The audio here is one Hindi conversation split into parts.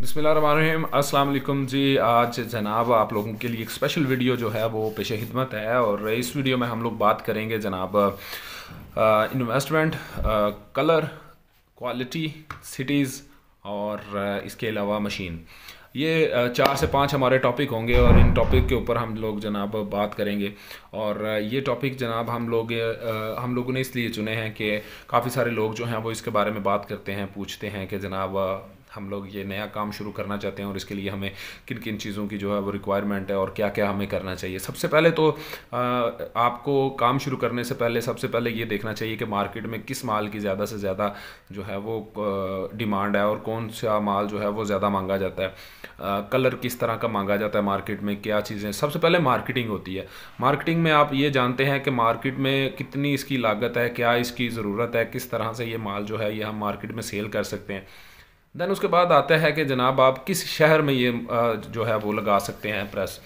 बसमिलीम अस्सलाम जी आज जनाब आप लोगों के लिए एक स्पेशल वीडियो जो है वो पेश खिदमत है और इस वीडियो में हम लोग बात करेंगे जनाब इन्वेस्टमेंट कलर क्वालिटी सिटीज़ और इसके अलावा मशीन ये चार से पांच हमारे टॉपिक होंगे और इन टॉपिक के ऊपर हम लोग जनाब बात करेंगे और ये टॉपिक जनाब हम लोग हम लोगों ने इसलिए चुने हैं कि काफ़ी सारे लोग जो हैं वो इसके बारे में बात करते हैं पूछते हैं कि जनाब हम लोग ये नया काम शुरू करना चाहते हैं और इसके लिए हमें किन किन चीज़ों की जो है वो रिक्वायरमेंट है और क्या क्या हमें करना चाहिए सबसे पहले तो आ, आपको काम शुरू करने से पहले सबसे पहले ये देखना चाहिए कि मार्केट में किस माल की ज़्यादा से ज़्यादा जो है वो डिमांड है और कौन सा माल जो है वो ज़्यादा मांगा जाता है आ, कलर किस तरह का मांगा जाता है मार्केट में क्या चीज़ें सबसे पहले मार्केटिंग होती है मार्केटिंग में आप ये जानते हैं कि मार्केट में कितनी इसकी लागत है क्या इसकी ज़रूरत है किस तरह से ये माल जो है ये हम मार्केट में सेल कर सकते हैं दैन उसके बाद आता है कि जनाब आप किस शहर में ये जो है वो लगा सकते हैं प्रेस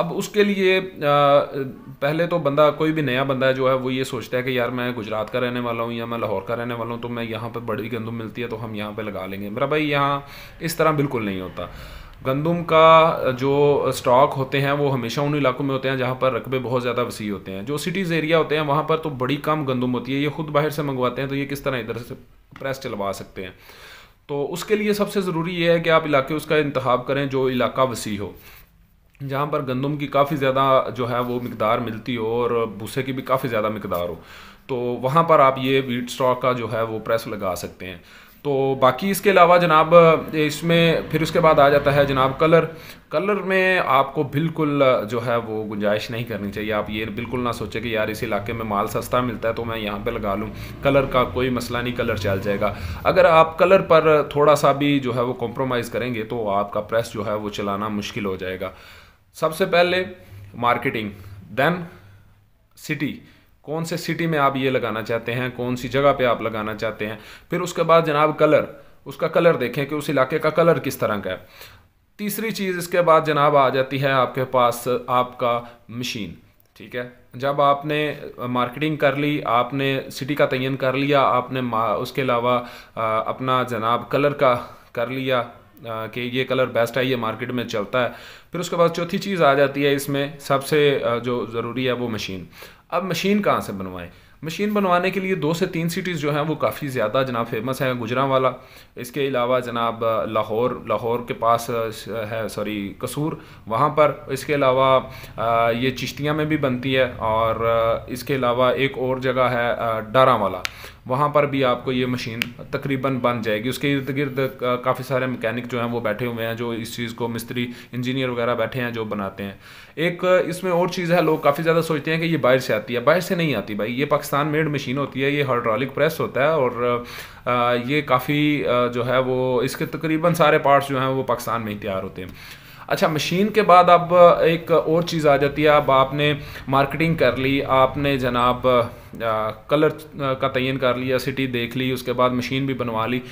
अब उसके लिए पहले तो बंदा कोई भी नया बंदा जो है वो ये सोचता है कि यार मैं गुजरात का रहने वाला हूँ या मैं लाहौर का रहने वाला हूँ तो मैं यहाँ पर बड़ी गंदम मिलती है तो हम यहाँ पर लगा लेंगे मेरा भाई यहाँ इस तरह बिल्कुल नहीं होता गंदम का जो स्टॉक होते हैं वो हमेशा उन इलाकों में होते हैं जहाँ पर रकबे बहुत ज़्यादा वसी होते हैं जो सिटीज़ एरिया होते हैं वहाँ पर तो बड़ी कम गंदम होती है ये खुद बाहर से मंगवाते हैं तो ये किस तरह इधर से प्रेस चलवा सकते हैं तो उसके लिए सबसे ज़रूरी यह है कि आप इलाके उसका इंतब करें जो इलाका वसी हो जहाँ पर गंदम की काफ़ी ज़्यादा जो है वो मकदार मिलती हो और भूसे की भी काफ़ी ज़्यादा मकदार हो तो वहाँ पर आप ये वीट स्टॉक का जो है वो प्रेस लगा सकते हैं तो बाकी इसके अलावा जनाब इसमें फिर उसके बाद आ जाता है जनाब कलर कलर में आपको बिल्कुल जो है वो गुंजाइश नहीं करनी चाहिए आप ये बिल्कुल ना सोचें कि यार इस इलाके में माल सस्ता मिलता है तो मैं यहाँ पे लगा लूँ कलर का कोई मसला नहीं कलर चल जाएगा अगर आप कलर पर थोड़ा सा भी जो है वो कॉम्प्रोमाइज़ करेंगे तो आपका प्रेस जो है वो चलाना मुश्किल हो जाएगा सबसे पहले मार्केटिंग देन सिटी कौन से सिटी में आप ये लगाना चाहते हैं कौन सी जगह पे आप लगाना चाहते हैं फिर उसके बाद जनाब कलर उसका कलर देखें कि उस इलाके का कलर किस तरह का है तीसरी चीज़ इसके बाद जनाब आ जाती है आपके पास आपका मशीन ठीक है जब आपने मार्केटिंग कर ली आपने सिटी का तयन कर लिया आपने उसके अलावा अपना जनाब कलर का कर लिया कि ये कलर बेस्ट है ये मार्केट में चलता है फिर उसके बाद चौथी चीज़ आ जाती है इसमें सबसे जो ज़रूरी है वो मशीन अब मशीन कहाँ से बनवाएं मशीन बनवाने के लिए दो से तीन सिटीज़ जो हैं वो काफ़ी ज़्यादा जनाब फेमस हैं गुजरा वाला इसके अलावा जनाब लाहौर लाहौर के पास है सॉरी कसूर वहाँ पर इसके अलावा ये चिश्तियाँ में भी बनती है और इसके अलावा एक और जगह है डारा वाला वहाँ पर भी आपको ये मशीन तकरीबन बन जाएगी उसके इर्द गिर्द काफ़ी सारे मैकेनिक जो हैं वो बैठे हुए हैं जो इस चीज़ को मिस्त्री इंजीनियर वगैरह बैठे हैं जो बनाते हैं एक इसमें और चीज़ है लोग काफ़ी ज़्यादा सोचते हैं कि ये बाहर से आती है बाहर से नहीं आती भाई ये पाकिस्तान मेड मशीन होती है ये हाइड्रोलिक प्रेस होता है और ये काफ़ी जो है वो इसके तकरीबन सारे पार्ट्स जो हैं वो पाकिस्तान में ही तैयार होते हैं अच्छा मशीन के बाद अब एक और चीज़ आ जाती है अब आपने मार्केटिंग कर ली आपने जनाब कलर का तयन कर लिया सिटी देख ली उसके बाद मशीन भी बनवा ली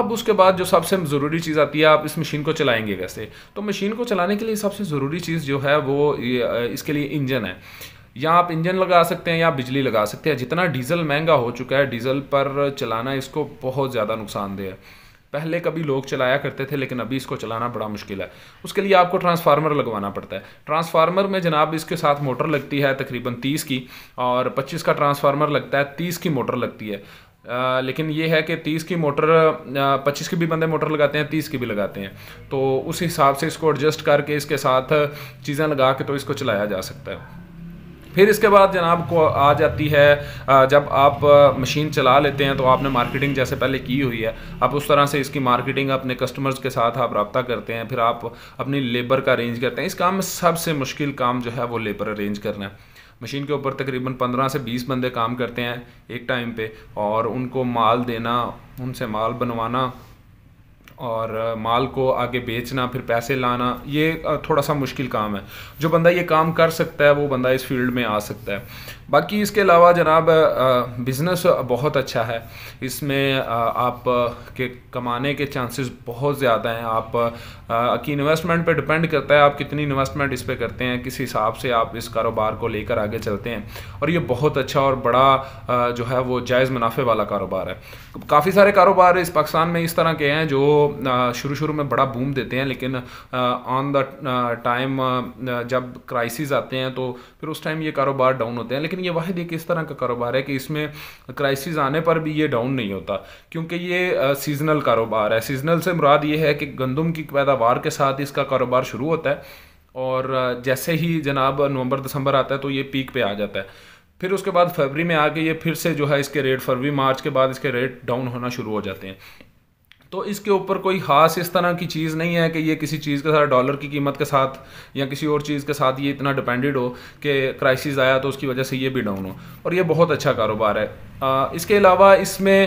अब उसके बाद जो सबसे ज़रूरी चीज़ आती है आप इस मशीन को चलाएंगे कैसे तो मशीन को चलाने के लिए सबसे ज़रूरी चीज़ जो है वो इसके लिए इंजन है या आप इंजन लगा सकते हैं या बिजली लगा सकते हैं जितना डीजल महंगा हो चुका है डीजल पर चलाना इसको बहुत ज़्यादा नुकसानदेह है पहले कभी लोग चलाया करते थे लेकिन अभी इसको चलाना बड़ा मुश्किल है उसके लिए आपको ट्रांसफार्मर लगवाना पड़ता है ट्रांसफार्मर में जनाब इसके साथ मोटर लगती है तकरीबन तीस की और पच्चीस का ट्रांसफार्मर लगता है तीस की मोटर लगती है आ, लेकिन ये है कि तीस की मोटर पच्चीस की भी बंदे मोटर लगाते हैं तीस की भी लगाते हैं तो उस हिसाब से इसको एडजस्ट करके इसके साथ चीज़ें लगा के तो इसको चलाया जा सकता है फिर इसके बाद जनाब को आ जाती है जब आप मशीन चला लेते हैं तो आपने मार्केटिंग जैसे पहले की हुई है आप उस तरह से इसकी मार्केटिंग अपने कस्टमर्स के साथ आप रबता करते हैं फिर आप अपनी लेबर का अरेंज करते हैं इस काम में सबसे मुश्किल काम जो है वो लेबर अरेंज करना है मशीन के ऊपर तकरीबन पंद्रह से बीस बंदे काम करते हैं एक टाइम पे और उनको माल देना उनसे माल बनवाना और माल को आगे बेचना फिर पैसे लाना ये थोड़ा सा मुश्किल काम है जो बंदा ये काम कर सकता है वो बंदा इस फील्ड में आ सकता है बाकी इसके अलावा जनाब बिज़नेस बहुत अच्छा है इसमें आप के कमाने के चांसेस बहुत ज़्यादा हैं आप की इन्वेस्टमेंट पे डिपेंड करता है आप कितनी इन्वेस्टमेंट इस पर करते हैं किस हिसाब से आप इस कारोबार को लेकर आगे चलते हैं और ये बहुत अच्छा और बड़ा जो है वो जायज़ मुनाफे वाला कारोबार है काफ़ी सारे कारोबार इस पाकिस्तान में इस तरह के हैं जो शुरू शुरू में बड़ा बूम देते हैं लेकिन ऑन द टाइम जब क्राइसिस आते हैं तो फिर उस टाइम ये कारोबार डाउन होते हैं लेकिन ये वाहिद एक इस तरह का कारोबार है कि इसमें क्राइसिस आने पर भी ये डाउन नहीं होता क्योंकि ये सीजनल कारोबार है सीजनल से मुराद ये है कि गंदम की पैदावार के साथ इसका कारोबार शुरू होता है और जैसे ही जनाब नवंबर दिसंबर आता है तो ये पीक पे आ जाता है फिर उसके बाद फरवरी में आके ये फिर से जो है इसके रेट फरवरी मार्च के बाद इसके रेट डाउन होना शुरू हो जाते हैं तो इसके ऊपर कोई ख़ास इस तरह की चीज़ नहीं है कि ये किसी चीज़ के साथ डॉलर की कीमत के साथ या किसी और चीज़ के साथ ये इतना डिपेंडेड हो कि क्राइसिस आया तो उसकी वजह से ये भी डाउन हो और ये बहुत अच्छा कारोबार है आ, इसके अलावा इसमें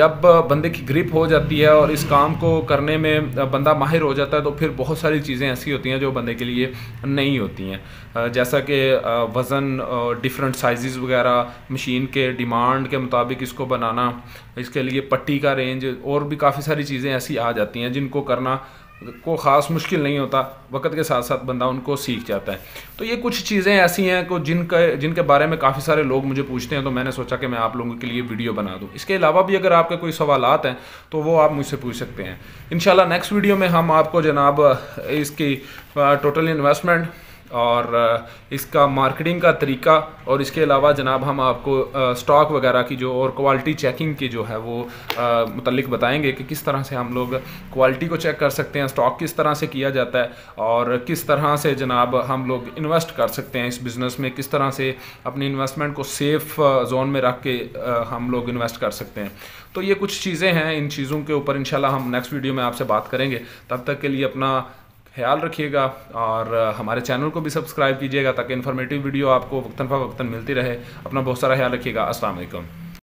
जब बंदे की ग्रिप हो जाती है और इस काम को करने में बंदा माहिर हो जाता है तो फिर बहुत सारी चीज़ें ऐसी होती हैं जो बंदे के लिए नहीं होती हैं जैसा कि वज़न डिफरेंट साइज़ वगैरह मशीन के डिमांड के मुताबिक इसको बनाना इसके लिए पट्टी का रेंज और भी काफ़ी सारी चीज़ें ऐसी आ जाती हैं जिनको करना को ख़ास मुश्किल नहीं होता वक्त के साथ साथ बंदा उनको सीख जाता है तो ये कुछ चीज़ें ऐसी हैं को जिनके जिनके बारे में काफ़ी सारे लोग मुझे पूछते हैं तो मैंने सोचा कि मैं आप लोगों के लिए वीडियो बना दूँ इसके अलावा भी अगर आपके कोई सवाल हैं तो वो आप मुझसे पूछ सकते हैं इन नेक्स्ट वीडियो में हम आपको जनाब इसकी टोटल इन्वेस्टमेंट और इसका मार्केटिंग का तरीका और इसके अलावा जनाब हम आपको स्टॉक वगैरह की जो और क्वालिटी चेकिंग की जो है वो मतलब बताएंगे कि किस तरह से हम लोग क्वालिटी को चेक कर सकते हैं स्टॉक किस तरह से किया जाता है और किस तरह से जनाब हम लोग इन्वेस्ट कर सकते हैं इस बिज़नेस में किस तरह से अपनी इन्वेस्टमेंट को सेफ़ जोन में रख के हम लोग इन्वेस्ट कर सकते हैं तो ये कुछ चीज़ें हैं इन चीज़ों के ऊपर इन हम नेक्स्ट वीडियो में आपसे बात करेंगे तब तक के लिए अपना ख्याल रखिएगा और हमारे चैनल को भी सब्सक्राइब कीजिएगा ताकि इन्फॉर्मेटिव वीडियो आपको वक्ता फ़ा वक्तन मिलती रहे अपना बहुत सारा ख्याल रखिएगा असलम